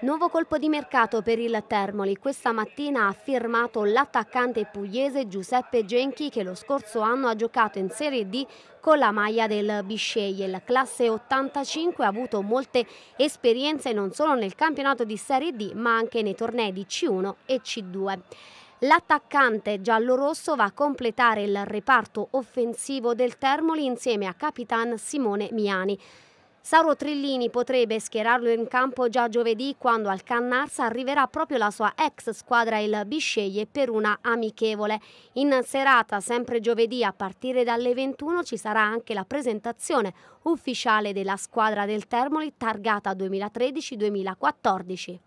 Nuovo colpo di mercato per il Termoli. Questa mattina ha firmato l'attaccante pugliese Giuseppe Genchi che lo scorso anno ha giocato in Serie D con la maglia del Bisceglie. classe 85 ha avuto molte esperienze non solo nel campionato di Serie D ma anche nei tornei di C1 e C2. L'attaccante giallorosso va a completare il reparto offensivo del Termoli insieme a Capitan Simone Miani. Sauro Trillini potrebbe schierarlo in campo già giovedì quando al Cannarsa arriverà proprio la sua ex squadra il Bisceglie per una amichevole. In serata, sempre giovedì a partire dalle 21 ci sarà anche la presentazione ufficiale della squadra del Termoli targata 2013-2014.